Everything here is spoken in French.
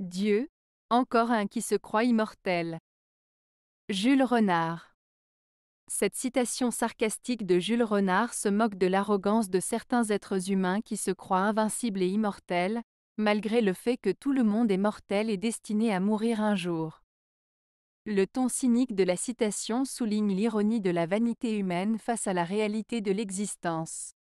Dieu, encore un qui se croit immortel. Jules Renard. Cette citation sarcastique de Jules Renard se moque de l'arrogance de certains êtres humains qui se croient invincibles et immortels, malgré le fait que tout le monde est mortel et destiné à mourir un jour. Le ton cynique de la citation souligne l'ironie de la vanité humaine face à la réalité de l'existence.